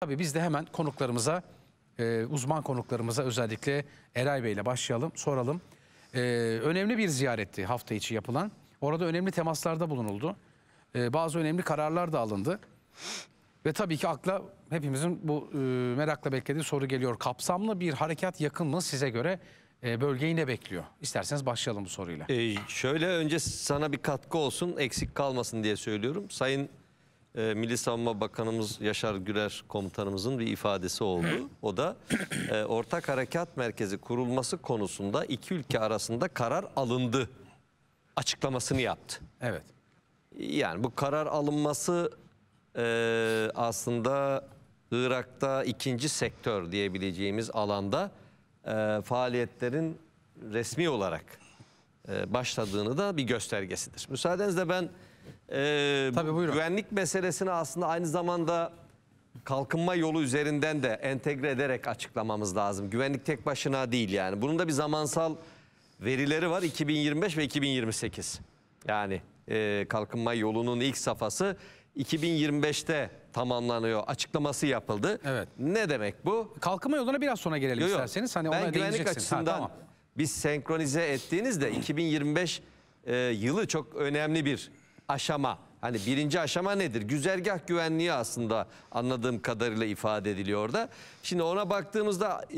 Tabii biz de hemen konuklarımıza, e, uzman konuklarımıza özellikle Eray Bey ile başlayalım, soralım. E, önemli bir ziyaretti hafta içi yapılan. Orada önemli temaslarda bulunuldu. E, bazı önemli kararlar da alındı. Ve tabii ki akla hepimizin bu e, merakla beklediği soru geliyor. Kapsamlı bir harekat yakın mı size göre? E, bölgeyi ne bekliyor? İsterseniz başlayalım bu soruyla. E, şöyle önce sana bir katkı olsun, eksik kalmasın diye söylüyorum. Sayın e, Milli Savunma Bakanımız Yaşar Güler komutanımızın bir ifadesi oldu. O da e, ortak harekat merkezi kurulması konusunda iki ülke arasında karar alındı açıklamasını yaptı. Evet. Yani bu karar alınması e, aslında Irak'ta ikinci sektör diyebileceğimiz alanda e, faaliyetlerin resmi olarak e, başladığını da bir göstergesidir. Müsaadenizle ben e, Tabii, buyurun. güvenlik meselesini aslında aynı zamanda kalkınma yolu üzerinden de entegre ederek açıklamamız lazım. Güvenlik tek başına değil yani. Bunun da bir zamansal verileri var 2025 ve 2028. Yani e, kalkınma yolunun ilk safhası 2025'te tamamlanıyor açıklaması yapıldı. Evet. Ne demek bu? Kalkınma yoluna biraz sonra gelelim yo, yo. isterseniz. Hani ben güvenlik açısından ha, tamam. biz senkronize ettiğinizde 2025 e, yılı çok önemli bir aşama. Hani birinci aşama nedir? Güzergah güvenliği aslında anladığım kadarıyla ifade ediliyor orada. Şimdi ona baktığımızda e,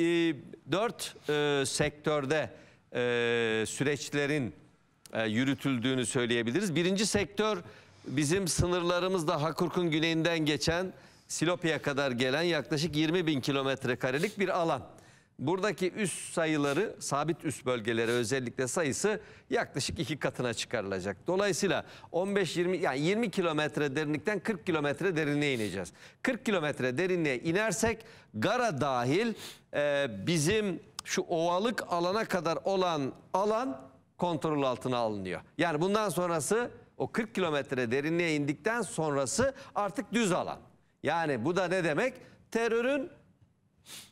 dört e, sektörde e, süreçlerin e, yürütüldüğünü söyleyebiliriz. Birinci sektör bizim sınırlarımızda Hakurk'un güneyinden geçen Silopi'ye kadar gelen yaklaşık 20 bin kilometre karelik bir alan. Buradaki üst sayıları, sabit üst bölgeleri özellikle sayısı yaklaşık iki katına çıkarılacak. Dolayısıyla 15-20 yani 20 kilometre derinlikten 40 kilometre derinliğe ineceğiz. 40 kilometre derinliğe inersek Gara dahil e, bizim şu ovalık alana kadar olan alan kontrol altına alınıyor. Yani bundan sonrası o 40 kilometre derinliğe indikten sonrası artık düz alan. Yani bu da ne demek? Terörün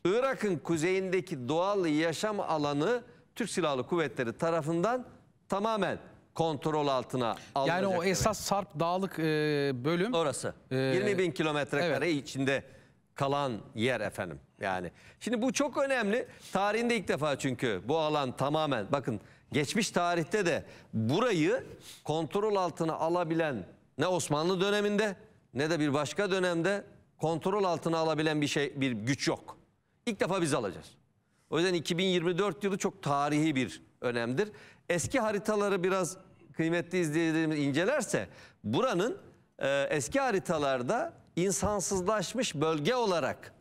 Irak'ın kuzeyindeki doğal yaşam alanı Türk Silahlı Kuvvetleri tarafından tamamen kontrol altına alınacak. Yani o demek. esas Sarp Dağlık e, bölüm. Orası. E, 20 bin kilometre evet. içinde kalan yer efendim. Yani şimdi bu çok önemli. Tarihinde ilk defa çünkü bu alan tamamen bakın geçmiş tarihte de burayı kontrol altına alabilen ne Osmanlı döneminde ne de bir başka dönemde kontrol altına alabilen bir şey bir güç yok. İlk defa biz alacağız. O yüzden 2024 yılı çok tarihi bir önemdir. Eski haritaları biraz kıymetli izleyicilerimiz incelerse buranın e, eski haritalarda insansızlaşmış bölge olarak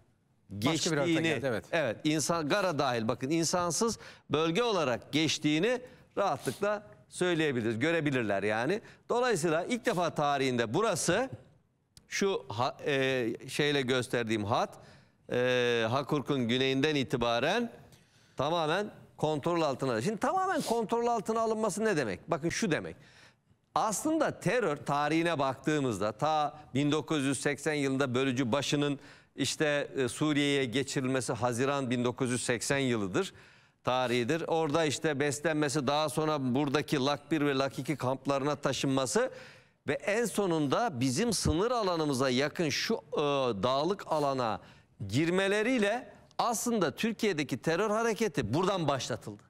geçtiğini geldi, evet. evet insan Gara dahil bakın insansız bölge olarak geçtiğini rahatlıkla söyleyebiliriz görebilirler yani. Dolayısıyla ilk defa tarihinde burası şu ha, e, şeyle gösterdiğim hat e, Hakurk'un güneyinden itibaren tamamen kontrol altına. Şimdi tamamen kontrol altına alınması ne demek? Bakın şu demek. Aslında terör tarihine baktığımızda ta 1980 yılında bölücü başının işte e, Suriye'ye geçirilmesi Haziran 1980 yılıdır tarihidir. Orada işte beslenmesi daha sonra buradaki Lak 1 ve Lak 2 kamplarına taşınması ve en sonunda bizim sınır alanımıza yakın şu e, dağlık alana girmeleriyle aslında Türkiye'deki terör hareketi buradan başlatıldı.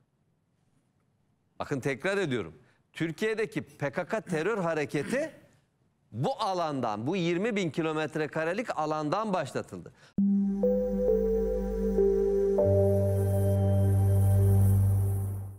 Bakın tekrar ediyorum. Türkiye'deki PKK terör hareketi bu alandan, bu 20 bin kilometre karelik alandan başlatıldı.